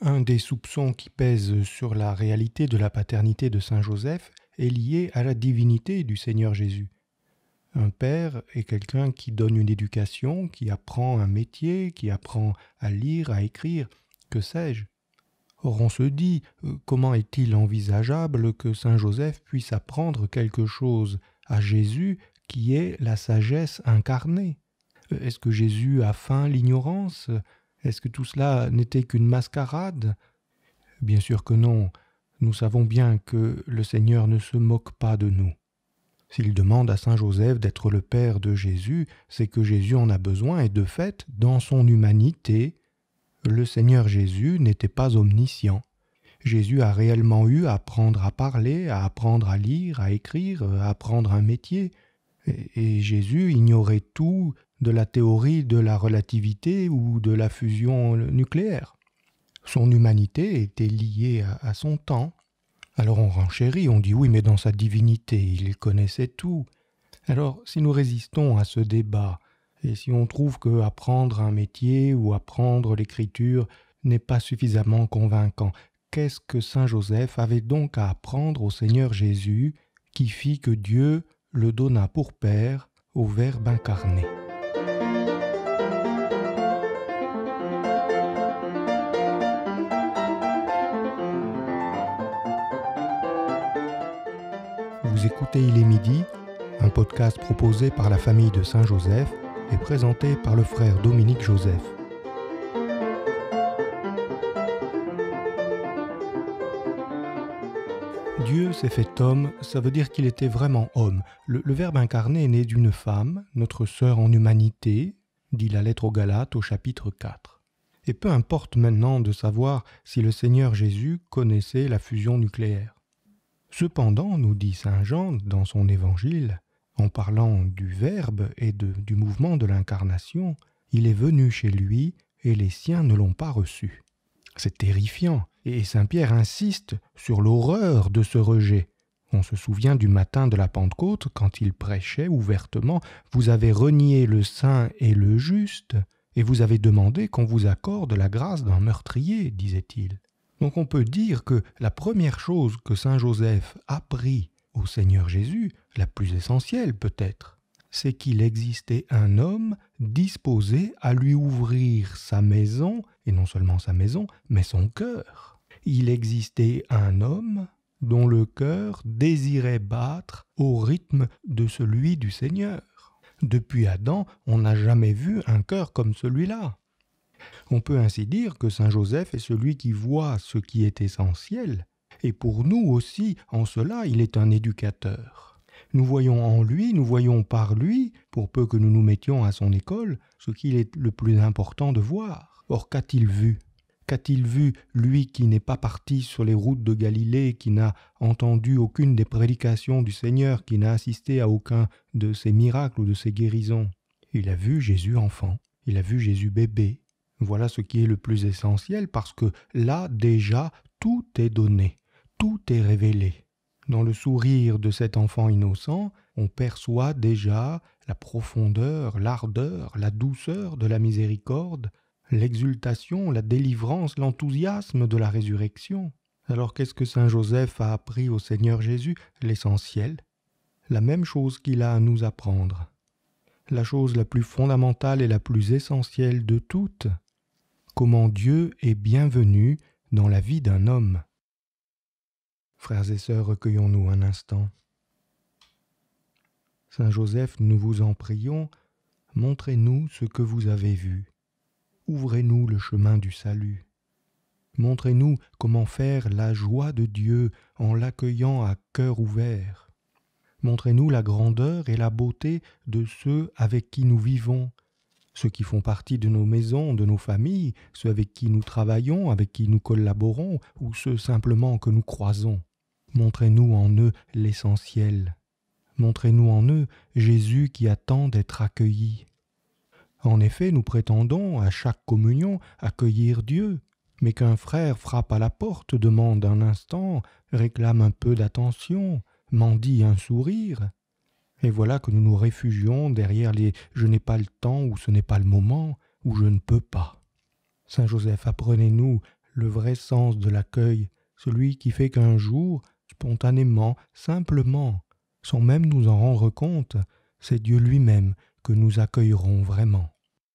Un des soupçons qui pèsent sur la réalité de la paternité de Saint Joseph est lié à la divinité du Seigneur Jésus. Un père est quelqu'un qui donne une éducation, qui apprend un métier, qui apprend à lire, à écrire, que sais-je. Or on se dit, euh, comment est-il envisageable que Saint Joseph puisse apprendre quelque chose à Jésus qui est la sagesse incarnée euh, Est-ce que Jésus a faim l'ignorance est-ce que tout cela n'était qu'une mascarade Bien sûr que non. Nous savons bien que le Seigneur ne se moque pas de nous. S'il demande à Saint Joseph d'être le Père de Jésus, c'est que Jésus en a besoin et de fait, dans son humanité, le Seigneur Jésus n'était pas omniscient. Jésus a réellement eu à apprendre à parler, à apprendre à lire, à écrire, à apprendre un métier. Et, Jésus ignorait tout de la théorie de la relativité ou de la fusion nucléaire. Son humanité était liée à, son temps. Alors on renchérit, on dit oui, mais dans sa divinité, il connaissait tout. Alors si nous résistons à ce débat, et si on trouve que apprendre un métier ou apprendre l'écriture n'est pas suffisamment convaincant, qu'est-ce que Saint Joseph avait donc à apprendre au Seigneur Jésus qui fit que Dieu le donna pour Père au Verbe incarné écoutez Il est midi, un podcast proposé par la famille de Saint-Joseph et présenté par le frère Dominique Joseph. Dieu s'est fait homme, ça veut dire qu'il était vraiment homme. Le, Verbe incarné est né d'une femme, notre sœur en humanité, dit la lettre aux Galates au chapitre 4. Et peu importe maintenant de savoir si le Seigneur Jésus connaissait la fusion nucléaire. Cependant, nous dit Saint Jean dans son évangile, en parlant du Verbe et du mouvement de l'incarnation, il est venu chez lui et les siens ne l'ont pas reçu. C'est terrifiant, et Saint Pierre insiste sur l'horreur de ce rejet. On se souvient du matin de la Pentecôte quand il prêchait ouvertement Vous avez renié le saint et le juste, et vous avez demandé qu'on vous accorde la grâce d'un meurtrier, disait-il. Donc on peut dire que la première chose que Saint Joseph apprit au Seigneur Jésus, la plus essentielle peut-être, c'est qu'il existait un homme disposé à lui ouvrir sa maison, et non seulement sa maison, mais son cœur. Il existait un homme dont le cœur désirait battre au rythme de celui du Seigneur. Depuis Adam, on n'a jamais vu un cœur comme celui-là. On peut ainsi dire que Saint Joseph est celui qui voit ce qui est essentiel, et pour nous aussi, en cela, il est un éducateur. Nous voyons en lui, nous voyons par lui, pour peu que nous nous mettions à son école, ce qu'il est le plus important de voir. Or, qu'a-t-il vu Qu'a-t-il vu, lui qui n'est pas parti sur les routes de Galilée, qui n'a entendu aucune des prédications du Seigneur, qui n'a assisté à aucun de ses miracles ou de ses guérisons Il a vu Jésus enfant, il a vu Jésus bébé, voilà ce qui est le plus essentiel parce que là déjà tout est donné, tout est révélé. Dans le sourire de cet enfant innocent, on perçoit déjà la profondeur, l'ardeur, la douceur de la miséricorde, l'exultation, la délivrance, l'enthousiasme de la résurrection. Alors qu'est-ce que Saint Joseph a appris au Seigneur Jésus L'essentiel. La même chose qu'il a à nous apprendre. La chose la plus fondamentale et la plus essentielle de toutes, comment Dieu est bienvenu dans la vie d'un homme. Frères et sœurs, recueillons-nous un instant. Saint Joseph, nous vous en prions, montrez-nous ce que vous avez vu. Ouvrez-nous le chemin du salut. Montrez-nous comment faire la joie de Dieu en l'accueillant à cœur ouvert. Montrez-nous la grandeur et la beauté de ceux avec qui nous vivons, ceux qui font partie de nos maisons, de nos familles, ceux avec qui nous travaillons, avec qui nous collaborons, ou ceux simplement que nous croisons. Montrez-nous en eux l'essentiel. Montrez-nous en eux Jésus qui attend d'être accueilli. En effet, nous prétendons à chaque communion accueillir Dieu, mais qu'un frère frappe à la porte, demande un instant, réclame un peu d'attention, mendie un sourire, et voilà que nous nous réfugions derrière les je n'ai pas le temps ou ce n'est pas le moment ou je ne peux pas. Saint Joseph, apprenez-nous le vrai sens de l'accueil, celui qui fait qu'un jour, spontanément, simplement, sans même nous en rendre compte, c'est Dieu lui-même que nous accueillerons vraiment.